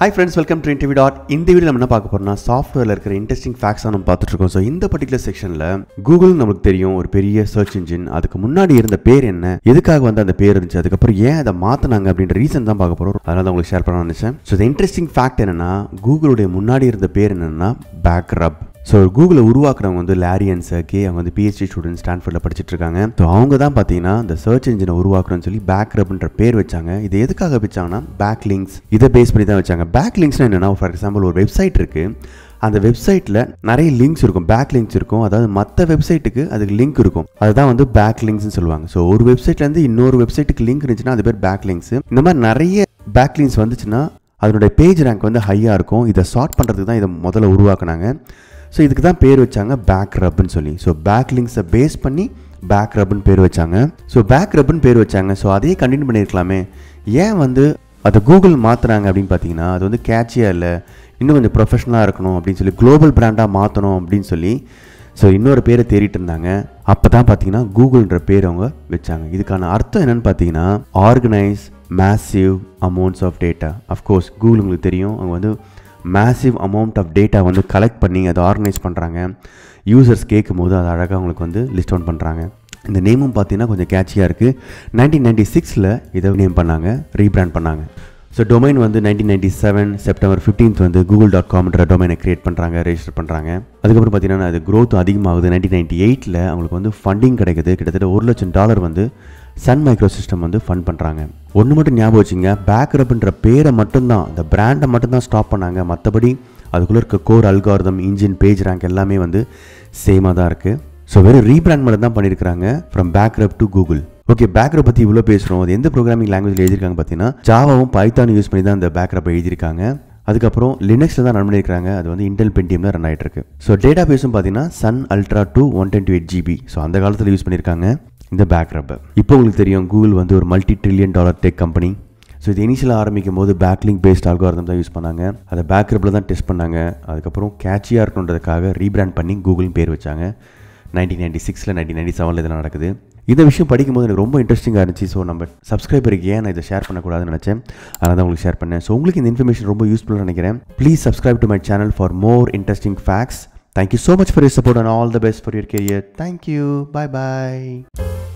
High friends welcome to interview dot இந்த video நம்ம என்ன பார்க்க போறோம்னா சாஃப்ட்வேரில் இருக்கிற இன்ட்ரெஸ்டிங் ஃபேக்ஸ் நம்ம பார்த்துட்டு இருக்கோம் ஸோ இந்த பர்டிகுலர் செக்ஷனில் கூகுள் நமக்கு தெரியும் ஒரு பெரிய சர்ச் இன்ஜின் அதுக்கு முன்னாடி இருந்த பேர் என்ன எதுக்காக வந்து அந்த பேர் இருந்துச்சு அதுக்கப்புறம் ஏன் அதை மாற்றினாங்க அப்படின்ற ரீசன் தான் பார்க்க போகிறோம் அதனால உங்களுக்கு ஷேர் பண்ண நினைச்சேன் ஸோ இந்த இன்ட்ரெஸ்டிங் ஃபேக்ட் என்னன்னா கூகுளுடைய முன்னாடி இருந்த பேர் என்னன்னா ரப் ஸோ கூகுளை உருவாக்குறவங்க வந்து லாரி அண்ட் சர்க்கே அவங்க வந்து பிஹெச்டி ஸ்டூடெண்ட் ஸ்டான்ஃபோர்டில் படிச்சுட்டு இருக்காங்க ஸோ அவங்க தான் பார்த்தீங்கன்னா இந்த சர்ச் இன்ஜினை உருவாக்குறோன்னு சொல்லி பேக் ரப்ன்ற பேர் வச்சாங்க இது எதுக்காக வச்சாங்கன்னா பேக் லிங்க்ஸ் இதை பேஸ் பண்ணி தான் வச்சாங்க பேக் லிங்க்ஸ்னால் என்னென்னா ஃபார் எக்ஸாம்பிள் ஒரு வெப்சைட் இருக்குது அந்த வெப்சைட்டில் நிறைய லிங்க்ஸ் இருக்கும் பேக் லிங்க்ஸ் இருக்கும் அதாவது மற்ற வெப்சைட்டுக்கு அதுக்கு லிங்க் இருக்கும் அதுதான் வந்து பேக் லிங்க்ஸ்னு சொல்லுவாங்க ஸோ ஒரு வெப்சைட்லேருந்து இன்னொரு வெப்சைட்டுக்கு லிங்க் இருந்துச்சுன்னா அது பேர் பேக் லிங்க்ஸ் இந்த மாதிரி நிறைய பேக் லிங்க்ஸ் வந்துச்சுன்னா அதனுடைய பேஜ் ரேங்க் வந்து ஹையாக இருக்கும் இதை ஷார்ட் பண்ணுறதுக்கு தான் இதை முதல்ல உருவாக்குனாங்க ஸோ இதுக்கு தான் பேர் வச்சாங்க பேக் ரப்னு சொல்லி ஸோ பேக் லிங்க்ஸை பேஸ் பண்ணி பேக் ரப்னு பேர் வச்சாங்க ஸோ பேக் ரப்னு பேர் வச்சாங்க ஸோ அதையே கண்டினியூ பண்ணியிருக்கலாமே ஏன் வந்து அதை கூகுள் மாற்றுறாங்க அப்படின்னு பார்த்தீங்கன்னா அது வந்து கேட்சியாக இல்லை இன்னும் கொஞ்சம் ப்ரொஃபஷனலாக இருக்கணும் அப்படின்னு சொல்லி குளோபல் பிராண்டாக மாற்றணும் அப்படின்னு சொல்லி ஸோ இன்னொரு பேரை தேடிட்டு இருந்தாங்க அப்போ தான் பார்த்தீங்கன்னா கூகுள்ன்ற பேர் அவங்க வச்சாங்க இதுக்கான அர்த்தம் என்னென்னு பார்த்தீங்கன்னா organise massive amounts of data of course Google உங்களுக்கு தெரியும் அவங்க வந்து மேசிவ் அமௌண்ட் ஆஃப் டேட்டா வந்து கலெக்ட் பண்ணி அதை ஆர்கனைஸ் பண்ணுறாங்க யூசர்ஸ் கேட்கும் போது அதை அழகாக அவங்களுக்கு வந்து லிஸ்ட் அவுட் பண்ணுறாங்க இந்த நேமும் பார்த்தீங்கன்னா கொஞ்சம் கேட்சியாக இருக்குது நைன்டீன் நைன்டி சிக்ஸில் இதை நேம் பண்ணாங்க ரீபிராண்ட் பண்ணாங்க ஸோ டொமைன் வந்து nineteen ninety seven September fifteenth வந்து கூகுள் டாட் காம்ன்ற டொமைனை க்ரியேட் பண்ணுறாங்க ரெஜிஸ்டர் பண்ணுறாங்க அதுக்கப்புறம் பார்த்தீங்கன்னா அது க்ரோத் அதிகமாகுது நைன்டீன் நைன்டி எயிட்டில் அவங்களுக்கு வந்து ஃபண்டிங் கிடைக்குது கிட்டத்தட்ட ஒரு லட்சம் டாலர் வந்து சன் மைக்ரோ சிஸ்டம் வந்து ஃபண்ட் பண்ணுறாங்க ஒன்று மட்டும் ஞாபகம் வச்சுங்க பேக்ரப்ன்ற பேரை மட்டும்தான் இந்த பிராண்டை மட்டும்தான் ஸ்டாப் பண்ணாங்க மற்றபடி அதுக்குள்ளே இருக்க core algorithm engine page rank எல்லாமே வந்து சேமாக தான் இருக்குது ஸோ வெறும் ரீபிராண்ட் மட்டும் தான் பண்ணியிருக்காங்க from BackRub to Google okay BackRub பற்றி இவ்வளோ பேசுகிறோம் அது எந்த ப்ரோக்ராமிங் லாங்குவேஜ் எழுதியிருக்காங்க பார்த்தீங்கன்னா ஜாவாவும் பைத்தானும் யூஸ் பண்ணி தான் இந்த பேக்ரப்பை எழுதியிருக்காங்க அதுக்கப்புறம் லினக்ஸில் தான் ரன் பண்ணியிருக்காங்க அது வந்து இன்டெல் பென்டிஎம் தான் ரன் ஆகிட்டு இருக்கு ஸோ டேட்டா பேஸும் பார்த்தீங்கன்னா Sun Ultra two one twenty eight GB so அந்த காலத்தில் யூஸ் பண்ணியிருக்காங்க இந்த பேக் ரப்பை இப்போ உங்களுக்கு தெரியும் கூகுள் வந்து ஒரு multi trillion dollar tech company so இது இனிஷியல் ஆரம்பிக்கும் போது பேக்லிங் பேஸ்ட் ஆல்காரதம் தான் யூஸ் பண்ணாங்க அதை பேக்ரப்பில் தான் டெஸ்ட் பண்ணாங்க அதுக்கப்புறம் கேட்சியாக இருக்கணுன்றதுக்காக ரீபிராண்ட் பண்ணி கூகுள் பேர் வச்சாங்க நைன்டீன் நைன்டி சிக்ஸில் நைன்டீன் நைன்டி செவனில் இதெல்லாம் நடக்குது இந்த விஷயம் படிக்கும்போது எனக்கு ரொம்ப இன்ட்ரெஸ்டிங்காக இருந்துச்சு ஸோ நம்ம சப்ஸ்கிரைபருக்கு ஏன் நான் இதை ஷேர் பண்ணக்கூடாதுன்னு நினச்சேன் அதனால் தான் உங்களுக்கு ஷேர் பண்ணேன் ஸோ உங்களுக்கு இந்த இன்ஃபர்மேஷன் ரொம்ப யூஸ்ஃபுல்லாக நினைக்கிறேன் please subscribe to my channel for more interesting facts Thank you so much for your support and all the best for your career. Thank you. Bye bye.